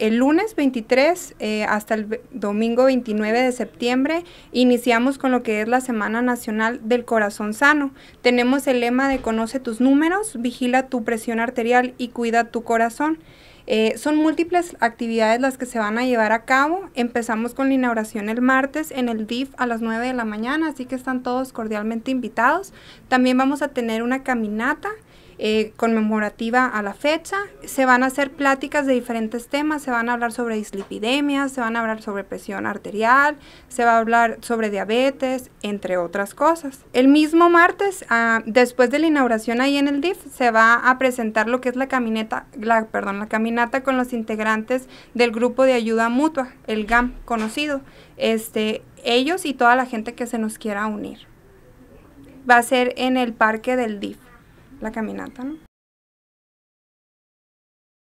El lunes 23 eh, hasta el domingo 29 de septiembre iniciamos con lo que es la Semana Nacional del Corazón Sano. Tenemos el lema de Conoce tus números, vigila tu presión arterial y cuida tu corazón. Eh, son múltiples actividades las que se van a llevar a cabo. Empezamos con la inauguración el martes en el DIF a las 9 de la mañana, así que están todos cordialmente invitados. También vamos a tener una caminata eh, conmemorativa a la fecha. Se van a hacer pláticas de diferentes temas, se van a hablar sobre dislipidemia, se van a hablar sobre presión arterial, se va a hablar sobre diabetes, entre otras cosas. El mismo martes, ah, después de la inauguración ahí en el DIF, se va a presentar lo que es la caminata, perdón, la caminata con los integrantes del grupo de ayuda mutua, el GAM conocido. Este, ellos y toda la gente que se nos quiera unir. Va a ser en el parque del DIF la caminata, ¿no?